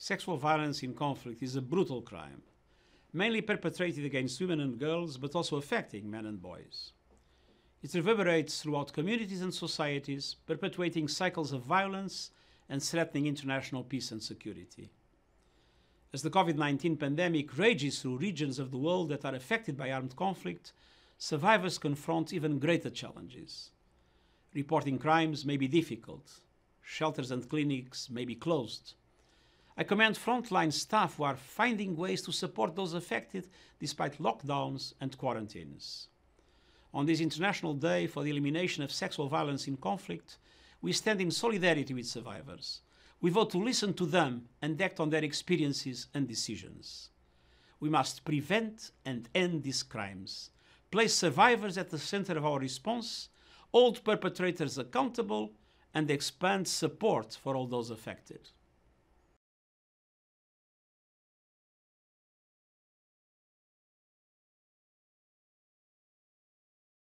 Sexual violence in conflict is a brutal crime, mainly perpetrated against women and girls, but also affecting men and boys. It reverberates throughout communities and societies, perpetuating cycles of violence and threatening international peace and security. As the COVID 19 pandemic rages through regions of the world that are affected by armed conflict, survivors confront even greater challenges. Reporting crimes may be difficult, shelters and clinics may be closed, I commend frontline staff who are finding ways to support those affected despite lockdowns and quarantines. On this International Day for the Elimination of Sexual Violence in Conflict, we stand in solidarity with survivors. We vote to listen to them and act on their experiences and decisions. We must prevent and end these crimes, place survivors at the center of our response, hold perpetrators accountable, and expand support for all those affected.